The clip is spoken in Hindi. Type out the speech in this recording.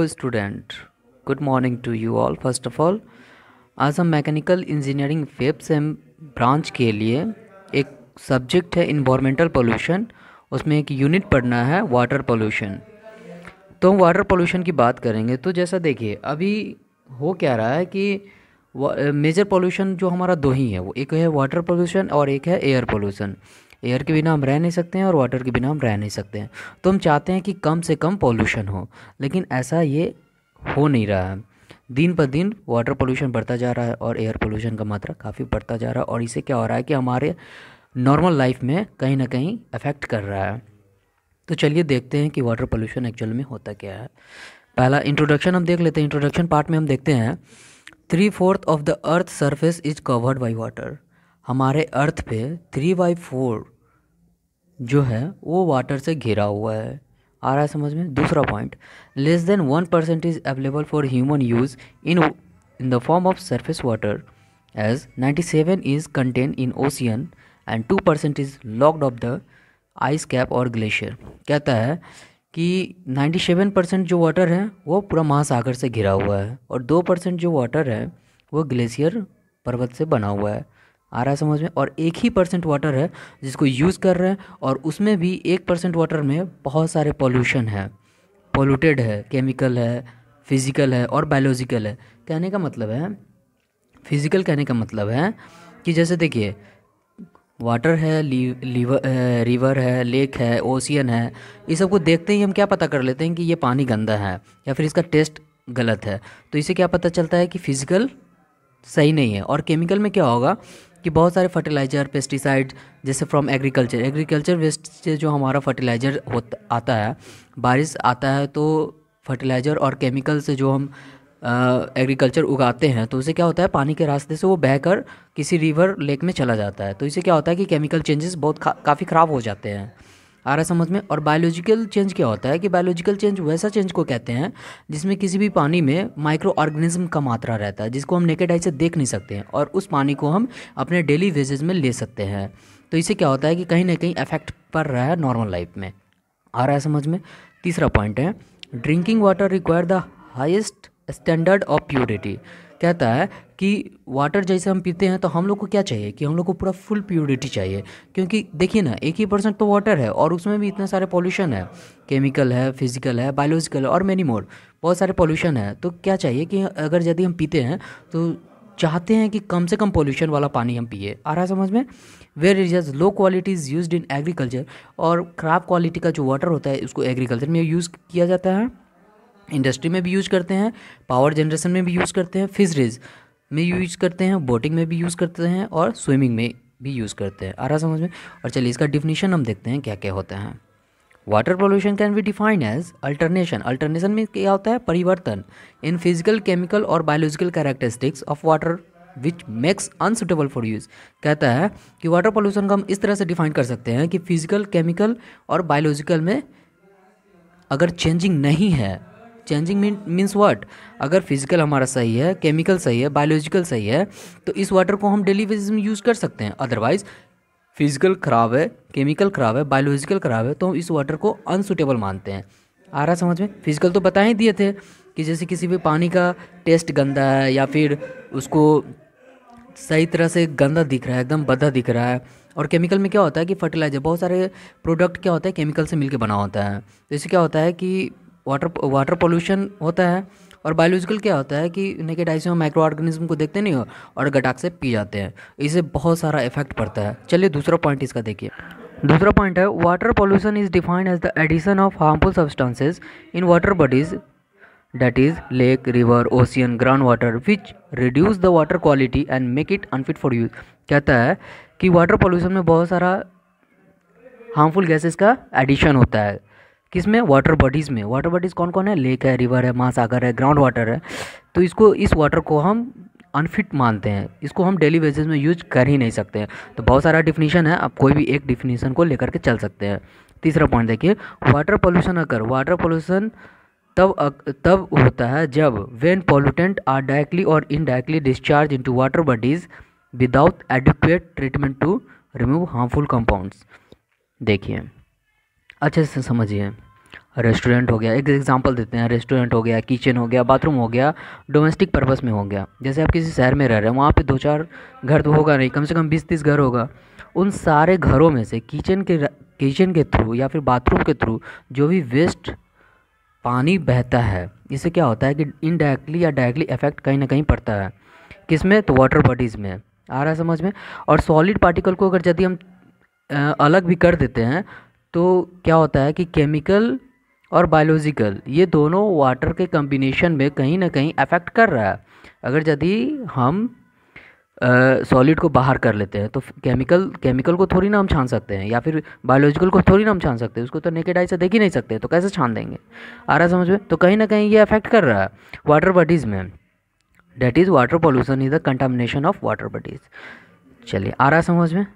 student good morning to you all first of all आज हम mechanical engineering web M branch के लिए एक सब्जेक्ट है इन्वामेंटल पोल्यूशन उसमें एक यूनिट पढ़ना है वाटर पोल्यूशन तो हम वाटर पोल्यूशन की बात करेंगे तो जैसा देखिए अभी हो क्या रहा है कि मेजर पोल्यूशन जो हमारा दो ही है वो एक है वाटर पोल्यूशन और एक है एयर पोल्यूशन एयर के बिना हम रह नहीं सकते हैं और वाटर के बिना हम रह नहीं सकते हैं तो हम चाहते हैं कि कम से कम पॉल्यूशन हो लेकिन ऐसा ये हो नहीं रहा है दिन पर दिन वाटर पोल्यूशन बढ़ता जा रहा है और एयर पोल्यूशन का मात्रा काफ़ी बढ़ता जा रहा है और इसे क्या हो रहा है कि हमारे नॉर्मल लाइफ में कहीं ना कहीं अफेक्ट कर रहा है तो चलिए देखते हैं कि वाटर पोल्यूशन एक्चुअल में होता क्या है पहला इंट्रोडक्शन हम देख लेते हैं इंट्रोडक्शन पार्ट में हम देखते हैं three fourth of the earth surface is covered by water हमारे अर्थ पे थ्री बाई फोर जो है वो वाटर से घिरा हुआ है आ रहा है समझ में दूसरा point less than one percent is available for human use in in the form of surface water as ninety seven is contain in ocean and two percent is locked of the ice cap और ग्लेशियर कहता है कि नाइन्टी सेवन परसेंट जो वाटर है वो पूरा महासागर से घिरा हुआ है और दो परसेंट जो वाटर है वो ग्लेशियर पर्वत से बना हुआ है आ रहा है समझ में और एक ही परसेंट वाटर है जिसको यूज़ कर रहे हैं और उसमें भी एक परसेंट वाटर में बहुत सारे पॉल्यूशन है पॉल्यूटेड है केमिकल है फिज़िकल है और बायोलॉजिकल है कहने का मतलब है फिज़िकल कहने का मतलब है कि जैसे देखिए वाटर है लीवर रिवर है लेक है ओशियन है ये सब को देखते ही हम क्या पता कर लेते हैं कि ये पानी गंदा है या फिर इसका टेस्ट गलत है तो इसे क्या पता चलता है कि फिज़िकल सही नहीं है और केमिकल में क्या होगा कि बहुत सारे फर्टिलाइज़र पेस्टिसाइड जैसे फ्रॉम एग्रीकल्चर एग्रीकल्चर वेस्ट से जो हमारा फर्टिलाइज़र होता आता है बारिश आता है तो फर्टिलाइज़र और केमिकल से जो हम एग्रीकल्चर उगाते हैं तो उसे क्या होता है पानी के रास्ते से वो बहकर किसी रिवर लेक में चला जाता है तो इसे क्या होता है कि केमिकल चेंजेस बहुत काफ़ी ख़राब हो जाते हैं आ रहा है समझ में और बायोलॉजिकल चेंज क्या होता है कि बायोलॉजिकल चेंज वैसा चेंज को कहते हैं जिसमें किसी भी पानी में माइक्रो ऑर्गेनिज्म का मात्रा रहता है जिसको हम नेकेड आई से देख नहीं सकते हैं और उस पानी को हम अपने डेली बेसिस में ले सकते हैं तो इसे क्या होता है कि कहीं ना कहीं इफेक्ट पड़ रहा है नॉर्मल लाइफ में आ रहा है समझ में तीसरा पॉइंट है drinking water require the highest standard of purity कहता है कि वाटर जैसे हम पीते हैं तो हम लोग को क्या चाहिए कि हम लोग को पूरा फुल प्योरिटी चाहिए क्योंकि देखिए ना एक ही परसेंट तो वाटर है और उसमें भी इतना सारे पॉल्यूशन है केमिकल है फिजिकल है बायोलॉजिकल है और मैनी मोर बहुत सारे पॉल्यूशन है तो क्या चाहिए कि अगर यदि हम पीते हैं तो चाहते हैं कि कम से कम पोल्यूशन वाला पानी हम पिए आ रहा समझ में where is low quality is use in agriculture और ख़राब क्वालिटी का जो वाटर होता है उसको एग्रीकल्चर में यूज़ किया जाता है इंडस्ट्री में भी यूज करते हैं पावर जनरेशन में भी यूज़ करते हैं फिजरीज में यूज़ करते हैं बोटिंग में भी यूज़ करते हैं और स्विमिंग में भी यूज़ करते हैं आ रहा समझ में और चलिए इसका डिफिनीशन हम देखते हैं क्या क्या होते हैं water pollution can be defined as alternation alternation में क्या होता है परिवर्तन इन फिजिकल केमिकल और biological characteristics of water which makes unsuitable for use कहता है कि वाटर पोल्यूशन को हम इस तरह से डिफाइन कर सकते हैं कि फिजिकल केमिकल और बायोलॉजिकल में अगर चेंजिंग नहीं है चेंजिंग मीन मीन्स वाट अगर फिजिकल हमारा सही है केमिकल सही है बायोलॉजिकल सही है तो इस वाटर को हम डेली बेसिस में यूज़ कर सकते हैं अदरवाइज़ फिजिकल ख़राब है केमिकल ख़राब है बायोलॉजिकल ख़राब है तो हम इस वाटर को अनसुटेबल मानते हैं आ रहा समझ में फिजिकल तो बता ही दिए थे कि जैसे किसी भी पानी का टेस्ट गंदा है या फिर उसको सही तरह से गंदा दिख रहा है एकदम बदा दिख रहा है और केमिकल में क्या होता है कि फर्टिलाइज़र बहुत सारे प्रोडक्ट क्या होता है केमिकल से मिलके बना होता है तो इससे क्या होता है कि वाटर वाटर पोल्यूशन होता है और बायोलॉजिकल क्या होता है कि नेकेड आई माइक्रो ऑर्गेनिज्म को देखते नहीं हो और गटाक से पी जाते हैं इससे बहुत सारा इफेक्ट पड़ता है चलिए दूसरा पॉइंट इसका देखिए दूसरा पॉइंट है water pollution is defined as the addition of harmful substances in water bodies is lake river ocean ground water which reduce the water quality and make it unfit for use कहता है कि वाटर पोल्यूशन में बहुत सारा हार्मफुल गैसेस का एडिशन होता है किस में वाटर बॉडीज़ में वाटर बॉडीज़ कौन कौन है लेक है रिवर है महासागर है ग्राउंड वाटर है तो इसको इस वाटर को हम अनफिट मानते हैं इसको हम डेली बेसिस में यूज कर ही नहीं सकते हैं तो बहुत सारा डिफिनीशन है आप कोई भी एक डिफिनीशन को लेकर के चल सकते हैं तीसरा पॉइंट देखिए वाटर पोल्यूशन अगर वाटर पोल्यूशन तब तब होता है जब वेन पोल्यूटेंट आर डायरेक्टली और indirectly discharge into water bodies without adequate treatment to remove harmful compounds देखिए अच्छे से समझिए रेस्टोरेंट हो गया एक एग्जांपल देते हैं रेस्टोरेंट हो गया किचन हो गया बाथरूम हो गया डोमेस्टिक पर्पस में हो गया जैसे आप किसी शहर में रह रहे हैं वहाँ पे दो चार घर तो होगा नहीं कम से कम बीस तीस घर होगा उन सारे घरों में से किचन के किचन के थ्रू या फिर बाथरूम के थ्रू जो भी वेस्ट पानी बहता है इससे क्या होता है कि इनडायरेक्टली या डायरेक्टली इफेक्ट कहीं ना कहीं पड़ता है किस में तो वाटर बॉडीज़ में आ रहा है समझ में और सॉलिड पार्टिकल को अगर यदि हम अलग भी कर देते हैं तो क्या होता है कि केमिकल और बायोलॉजिकल ये दोनों वाटर के कम्बिनेशन में कहीं ना कहीं अफेक्ट कर रहा है अगर यदि हम सॉलिड को बाहर कर लेते हैं तो केमिकल केमिकल को थोड़ी ना हम छान सकते हैं या फिर बायोलॉजिकल को थोड़ी ना हम छान सकते हैं उसको तो नेकेड आई से देख ही नहीं सकते तो कैसे छान देंगे आ रहा समझ में तो कहीं ना कहीं ये अफेक्ट कर रहा है वाटर बॉडीज़ में that is water pollution is the contamination of water bodies चलिए आ रहा समझ में